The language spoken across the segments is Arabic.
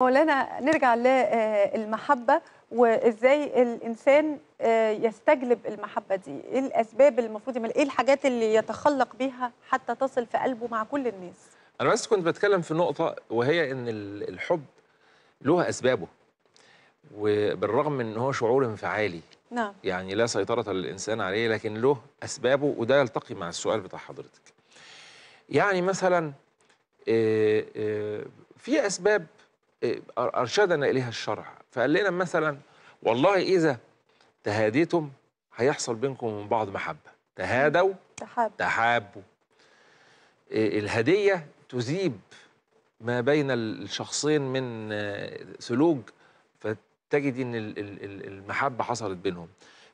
مولانا نرجع للمحبة آه، وإزاي الإنسان آه، يستجلب المحبة دي إيه الأسباب المفروض إيه الحاجات اللي يتخلق بيها حتى تصل في قلبه مع كل الناس أنا بس كنت بتكلم في نقطة وهي إن الحب له أسبابه وبالرغم من إن هو شعور انفعالي نعم يعني لا سيطرة للإنسان عليه لكن له أسبابه وده يلتقي مع السؤال بتاع حضرتك يعني مثلا آه، في أسباب إيه، أرشدنا إليها الشرع فقال لنا مثلا والله إذا تهاديتم هيحصل بينكم من بعض محبة تهادوا تحاب. تحابوا إيه، الهدية تذيب ما بين الشخصين من آه، سلوك فتجد ان المحبه حصلت بينهم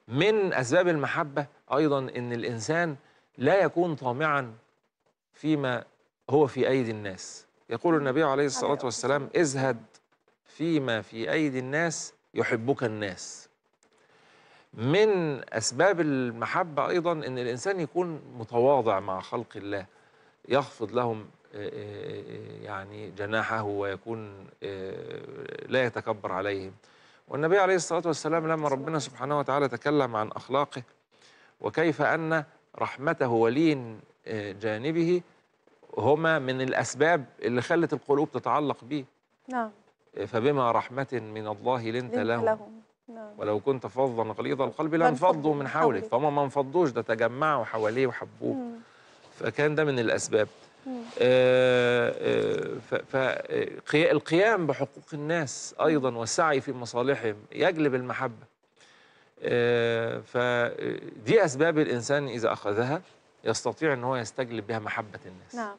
من اسباب المحبه ايضا ان الانسان لا يكون طامعا فيما هو في ايدي الناس يقول النبي عليه الصلاة والسلام ازهد فيما في أيدي الناس يحبك الناس من أسباب المحبة أيضا أن الإنسان يكون متواضع مع خلق الله يخفض لهم آه، آه، آه، يعني جناحه ويكون لا يتكبر عليهم والنبي عليه الصلاة والسلام لما ربنا سبحانه وتعالى تكلم عن أخلاقه وكيف أن رحمته ولين جانبه هما من الأسباب اللي خلت القلوب تتعلق بيه نعم فبما رحمة من الله لنت لهم, لهم. نعم. ولو كنت فظا غليظ القلب لانفضوا من حولك فهم ما انفضوش ده تجمعوا حواليه وحبوه فكان ده من الأسباب آه، آه، فالقيام بحقوق الناس أيضا والسعي في مصالحهم يجلب المحبة آه، فدي أسباب الإنسان إذا أخذها يستطيع أن هو يستجلب بها محبة الناس نعم